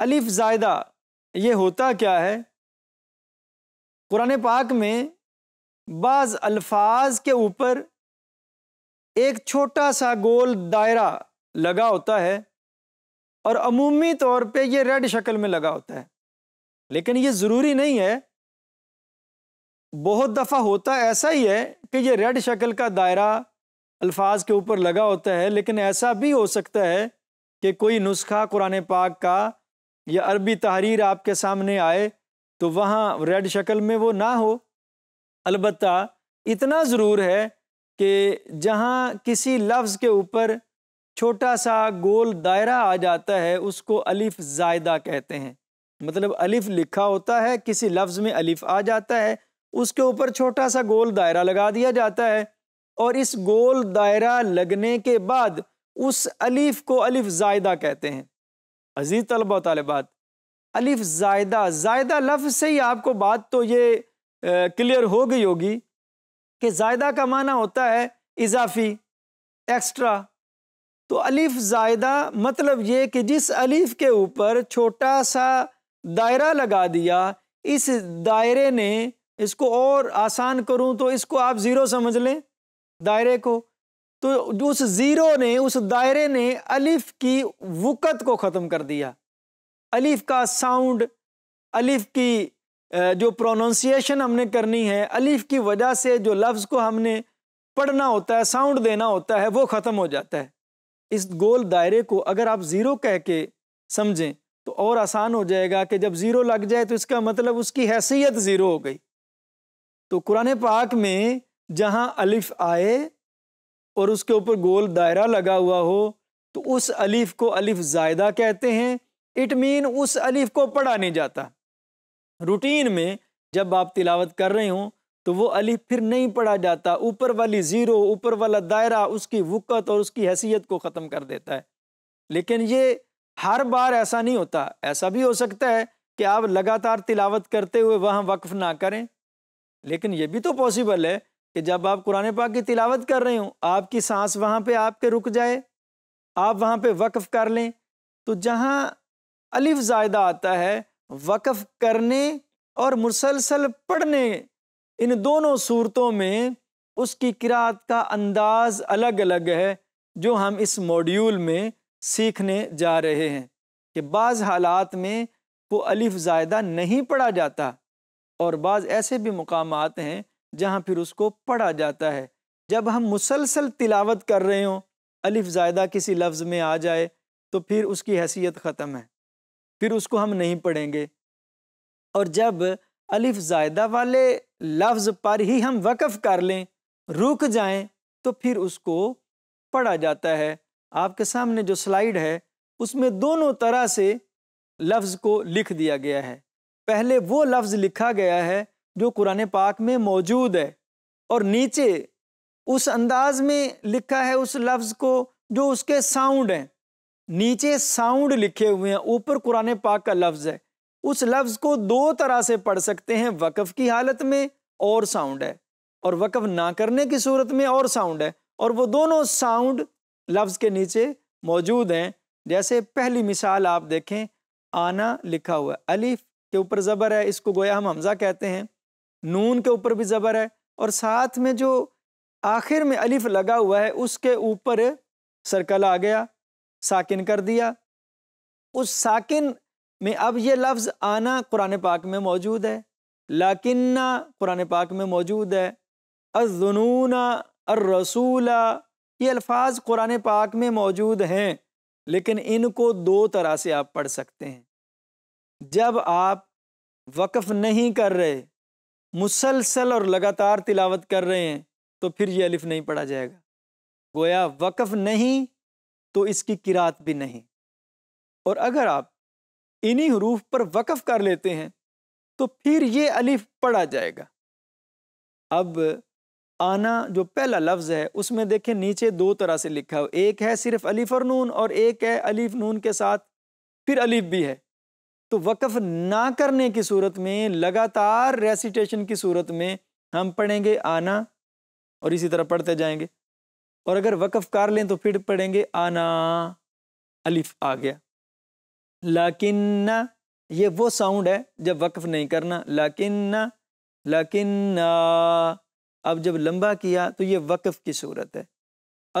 अलिफ ज़ायदा ये होता क्या है कुरान पाक में बाज़ अल्फाज के ऊपर एक छोटा सा गोल दायरा लगा होता है और अमूमी तौर पे ये रेड शक्ल में लगा होता है लेकिन ये ज़रूरी नहीं है बहुत दफ़ा होता ऐसा ही है कि ये रेड शक्ल का दायरा अल्फाज के ऊपर लगा होता है लेकिन ऐसा भी हो सकता है कि कोई नुस्खा कुरान पाक का या अरबी तहरीर आपके सामने आए तो वहाँ रेड शक्ल में वो ना हो अलबत् इतना ज़रूर है कि जहाँ किसी लफ्ज़ के ऊपर छोटा सा गोल दायरा आ जाता है उसको अलिफ जायदा कहते हैं मतलब अलिफ लिखा होता है किसी लफ्ज़ में अलिफ आ जाता है उसके ऊपर छोटा सा गोल दायरा लगा दिया जाता है और इस गोल दायरा लगने के बाद उस अलिफ को अलिफ जायदा कहते हैं अजीज़ तलबा तलबात अलिफ जायदा जायदा लफ्ज़ से ही आपको बात तो ये क्लियर हो गई होगी कि जायदा का माना होता है इजाफी एक्स्ट्रा तो अलिफ जायदा मतलब ये कि जिस अलिफ के ऊपर छोटा सा दायरा लगा दिया इस दायरे ने इसको और आसान करूं तो इसको आप ज़ीरो समझ लें दायरे को तो उस ज़ीरो ने उस दायरे ने अलिफ की वक़त को ख़त्म कर दिया अलिफ का साउंड अलिफ की जो प्रोनाउंसिएशन हमने करनी है अलिफ की वजह से जो लफ्ज़ को हमने पढ़ना होता है साउंड देना होता है वो ख़त्म हो जाता है इस गोल दायरे को अगर आप ज़ीरो कह के समझें तो और आसान हो जाएगा कि जब ज़ीरो लग जाए तो इसका मतलब उसकी हैसियत ज़ीरो हो गई तो कुरान पाक में जहाँ अलिफ आए और उसके ऊपर गोल दायरा लगा हुआ हो तो उस अलिफ को अलिफ जायदा कहते हैं इट मीन उस अलिफ को पढ़ा नहीं जाता रूटीन में जब आप तिलावत कर रहे हो तो वो अलिफ फिर नहीं पढ़ा जाता ऊपर वाली ज़ीरो ऊपर वाला दायरा उसकी वक़त और उसकी हैसियत को ख़त्म कर देता है लेकिन ये हर बार ऐसा नहीं होता ऐसा भी हो सकता है कि आप लगातार तिलावत करते हुए वहाँ वक्फ़ ना करें लेकिन ये भी तो पॉसिबल है कि जब आप कुरान पाक की तिलावत कर रहे हो आपकी सांस वहाँ पे आपके रुक जाए आप वहाँ पे वक्फ़ कर लें तो जहाँ अलिफ ज़ायदा आता है वक्फ़ करने और मुसलसल पढ़ने इन दोनों सूरतों में उसकी किरात का अंदाज़ अलग अलग है जो हम इस मॉड्यूल में सीखने जा रहे हैं कि बाज़ हालात में वो अलिफ ज़ायदा नहीं पढ़ा जाता और बाज़ ऐसे भी मकाम हैं जहाँ फिर उसको पढ़ा जाता है जब हम मुसलसल तिलावत कर रहे हों अलिफ ज़ायदा किसी लफ्ज़ में आ जाए तो फिर उसकी हैसियत ख़त्म है फिर उसको हम नहीं पढ़ेंगे और जब अलिफ ज़ायदा वाले लफ्ज़ पर ही हम वक़ कर लें रुक जाएं तो फिर उसको पढ़ा जाता है आपके सामने जो स्लाइड है उसमें दोनों तरह से लफ्ज़ को लिख दिया गया है पहले वो लफ्ज़ लिखा गया है जो कुरान पाक में मौजूद है और नीचे उस अंदाज में लिखा है उस लफ्ज़ को जो उसके साउंड हैं नीचे साउंड लिखे हुए हैं ऊपर कुरान पाक का लफ्ज़ है उस लफ्ज़ को दो तरह से पढ़ सकते हैं वक़फ़ की हालत में और साउंड है और वक़फ़ ना करने की सूरत में और साउंड है और वो दोनों साउंड लफ्ज़ के नीचे मौजूद हैं जैसे पहली मिसाल आप देखें आना लिखा हुआ अलीफ़ के ऊपर ज़बर है इसको गोया हम हमज़ा कहते हैं नून के ऊपर भी ज़बर है और साथ में जो आखिर में अलिफ लगा हुआ है उसके ऊपर सर्कल आ गया साकिन कर दिया उस साकिन में अब ये लफ्ज़ आना कुरान पाक में मौजूद है लाकिन्ना कुरान पाक में मौजूद है अजुनूना अर्रसूला ये अल्फाज कुरान पाक में मौजूद हैं लेकिन इनको दो तरह से आप पढ़ सकते हैं जब आप वक्फ़ नहीं कर रहे मुसलसल और लगातार तिलावत कर रहे हैं तो फिर ये अलिफ नहीं पढ़ा जाएगा गोया वक़ नहीं तो इसकी किरात भी नहीं और अगर आप इन्हीं हरूफ पर वक़ कर लेते हैं तो फिर ये अलिफ पढ़ा जाएगा अब आना जो पहला लफ्ज़ है उसमें देखें नीचे दो तरह से लिखा हो एक है सिर्फ अलिफ और नून और एक है अलिफ नून के साथ फिर अलिफ भी है तो वक्फ ना करने की सूरत में लगातार रेसिटेशन की सूरत में हम पढ़ेंगे आना और इसी तरह पढ़ते जाएंगे और अगर वक्फ कर लें तो फिर पढ़ेंगे आना अलिफ आ गया लाकिन ये वो साउंड है जब वक्फ नहीं करना लाकिन लाकिन अब जब लंबा किया तो ये वक्फ की सूरत है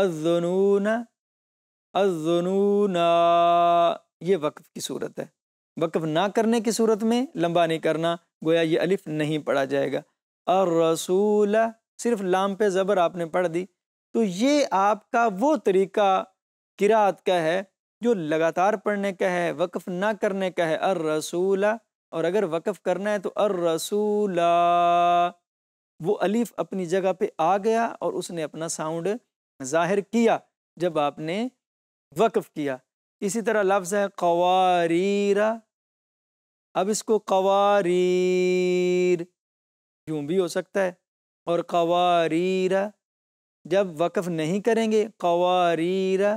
अजनू न ये वक्फ की सूरत है वक्फ ना करने की सूरत में लंबा नहीं करना गोया ये अलिफ नहीं पढ़ा जाएगा और रसूल सिर्फ लाम पे ज़बर आपने पढ़ दी तो ये आपका वो तरीका किरात का है जो लगातार पढ़ने का है वक्फ ना करने का है अर रसूल और अगर वक्फ करना है तो अर रसूला वो अलीफ अपनी जगह पे आ गया और उसने अपना साउंड जाहिर किया जब आपने वक्फ किया इसी तरह लफ्ज़ है कवारीरा अब इसको कवारीर यूं भी हो सकता है और कवारीरा जब वक़फ़ नहीं करेंगे कवारीरा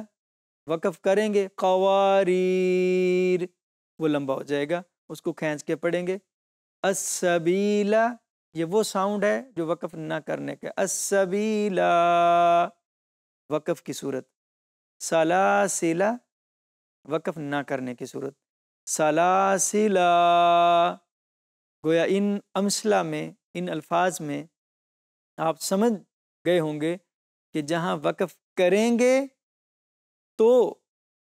वक़फ़ करेंगे कवारीर वो लंबा हो जाएगा उसको खींच के पढ़ेंगे असबीला ये वो साउंड है जो वक़फ़ ना करने का असबीला वक़फ़ की सूरत सलासिला वकफ़ ना करने की सूरत सलासिला गोया इन अमसला में इन अल्फाज में आप समझ गए होंगे कि जहाँ वकफ़ करेंगे तो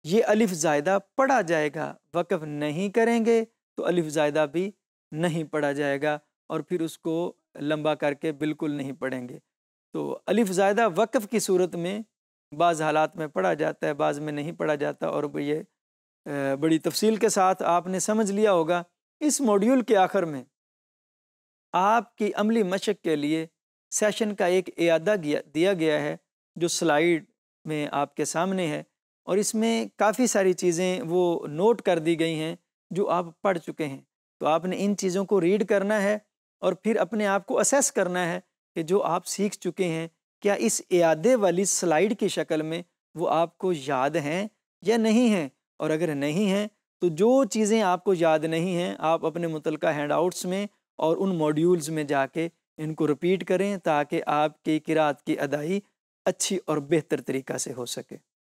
ये अलिफ ज़ायदा पढ़ा जाएगा वक़ नहीं करेंगे तो अलिफ ज़ायदा भी नहीं पढ़ा जाएगा और फिर उसको लंबा करके बिल्कुल नहीं पढ़ेंगे तो अलिफ ज़ायदा वक़ की सूरत में बाज़ हालात में पढ़ा जाता है बाज़ में नहीं पढ़ा जाता और ये बड़ी तफसील के साथ आपने समझ लिया होगा इस मॉड्यूल के आखिर में आपकी अमली मशक के लिए सेशन का एक अदा दिया गया है जो स्लाइड में आपके सामने है और इसमें काफ़ी सारी चीज़ें वो नोट कर दी गई हैं जो आप पढ़ चुके हैं तो आपने इन चीज़ों को रीड करना है और फिर अपने आप को असेस करना है कि जो आप सीख चुके हैं क्या इस यादे वाली स्लाइड की शक्ल में वो आपको याद हैं या नहीं हैं और अगर नहीं हैं तो जो चीज़ें आपको याद नहीं हैं आप अपने मुतल हैंडआउट्स में और उन मॉड्यूल्स में जाके इनको रिपीट करें ताकि आपकी किरात की अदाई अच्छी और बेहतर तरीक़ा से हो सके